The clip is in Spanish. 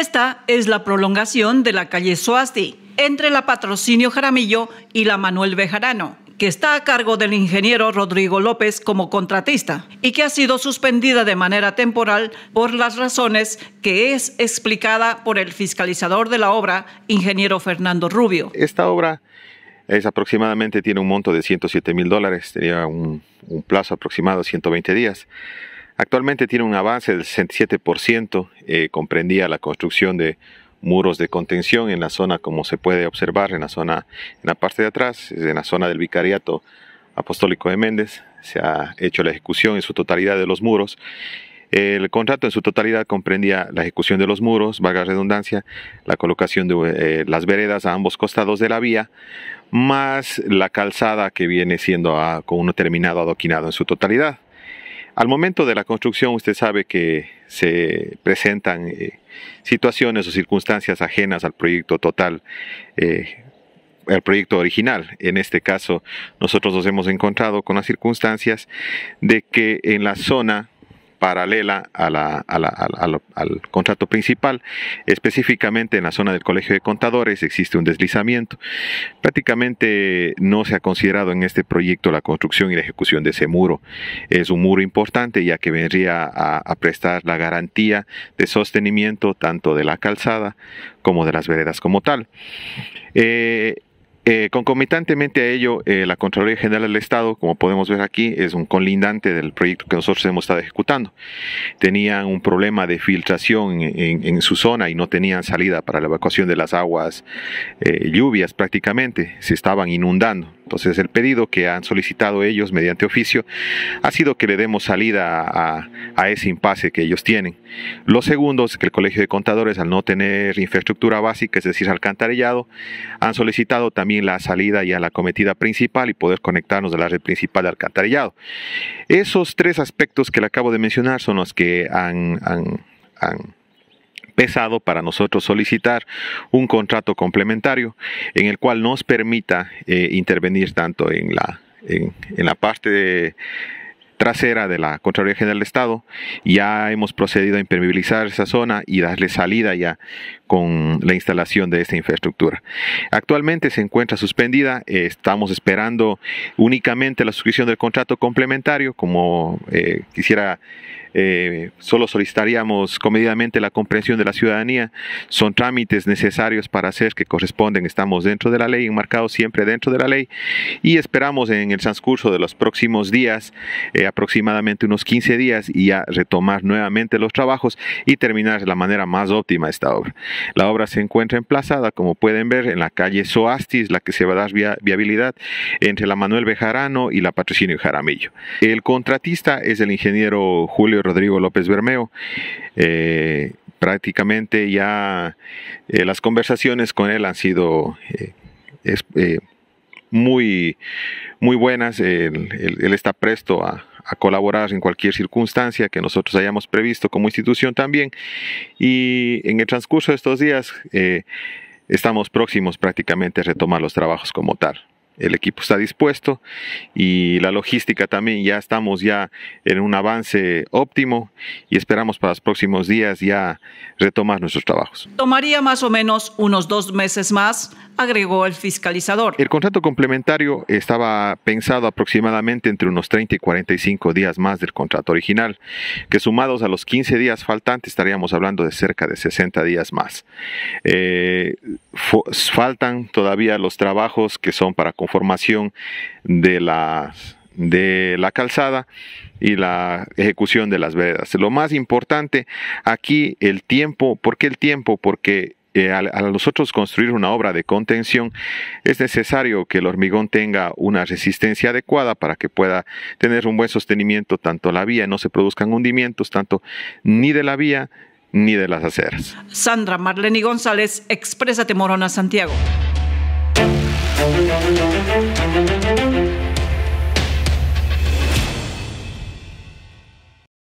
Esta es la prolongación de la calle Suasti, entre la Patrocinio Jaramillo y la Manuel Bejarano que está a cargo del ingeniero Rodrigo López como contratista y que ha sido suspendida de manera temporal por las razones que es explicada por el fiscalizador de la obra, ingeniero Fernando Rubio. Esta obra es aproximadamente tiene un monto de 107 mil dólares, tenía un, un plazo aproximado de 120 días. Actualmente tiene un avance del 67%, eh, comprendía la construcción de muros de contención en la zona, como se puede observar, en la zona, en la parte de atrás, en la zona del vicariato apostólico de Méndez, se ha hecho la ejecución en su totalidad de los muros. El contrato en su totalidad comprendía la ejecución de los muros, valga redundancia, la colocación de eh, las veredas a ambos costados de la vía, más la calzada que viene siendo ah, con uno terminado adoquinado en su totalidad. Al momento de la construcción usted sabe que se presentan eh, situaciones o circunstancias ajenas al proyecto total, eh, al proyecto original. En este caso nosotros nos hemos encontrado con las circunstancias de que en la zona paralela al contrato principal. Específicamente en la zona del Colegio de Contadores existe un deslizamiento. Prácticamente no se ha considerado en este proyecto la construcción y la ejecución de ese muro. Es un muro importante ya que vendría a, prestar la garantía de sostenimiento tanto de la calzada como de las veredas como tal. Eh, eh, concomitantemente a ello, eh, la Contraloría General del Estado, como podemos ver aquí, es un colindante del proyecto que nosotros hemos estado ejecutando. Tenían un problema de filtración en, su zona y no tenían salida para la evacuación de las aguas eh, lluvias prácticamente, se estaban inundando. Entonces el pedido que han solicitado ellos mediante oficio ha sido que le demos salida a, ese impasse que ellos tienen. Lo segundo es que el Colegio de Contadores, al no tener infraestructura básica, es decir, alcantarillado, han solicitado también la salida y a la cometida principal y poder conectarnos a la red principal de alcantarillado. Esos tres aspectos que le acabo de mencionar son los que han pesado para nosotros solicitar un contrato complementario en el cual nos permita eh, intervenir tanto en la, en, la parte trasera de la Contraloría General del Estado. Ya hemos procedido a impermeabilizar esa zona y darle salida ya con la instalación de esta infraestructura. Actualmente se encuentra suspendida. Eh, estamos esperando únicamente la suscripción del contrato complementario, como eh, quisiera eh, solo solicitaríamos comedidamente la comprensión de la ciudadanía. Son trámites necesarios para hacer que corresponden. Estamos dentro de la ley, enmarcados siempre dentro de la ley y esperamos en el transcurso de los próximos días, eh, aproximadamente unos 15 días, y ya retomar nuevamente los trabajos y terminar de la manera más óptima esta obra. La obra se encuentra emplazada, como pueden ver, en la calle Soastis, la que se va a dar viabilidad entre la Manuel Bejarano y la Patrocinio Jaramillo. El contratista es el ingeniero Julio Rodrigo López Bermeo. Eh, prácticamente ya eh, las conversaciones con él han sido eh, muy, muy buenas. Él, está presto a, colaborar en cualquier circunstancia que nosotros hayamos previsto como institución también. Y en el transcurso de estos días estamos próximos prácticamente a retomar los trabajos como tal el equipo está dispuesto y la logística también ya estamos ya en un avance óptimo y esperamos para los próximos días ya retomar nuestros trabajos. Tomaría más o menos unos dos meses más, agregó el fiscalizador. El contrato complementario estaba pensado aproximadamente entre unos 30 y 45 días más del contrato original, que sumados a los 15 días faltantes estaríamos hablando de cerca de 60 días más. Eh, faltan todavía los trabajos que son para formación de la de la calzada y la ejecución de las veredas. Lo más importante aquí, el tiempo. ¿Por qué el tiempo? Porque eh, a, nosotros construir una obra de contención es necesario que el hormigón tenga una resistencia adecuada para que pueda tener un buen sostenimiento tanto la vía, no se produzcan hundimientos tanto ni de la vía ni de las aceras. Sandra Marlene González, Exprésate Morona, Santiago. Thank you.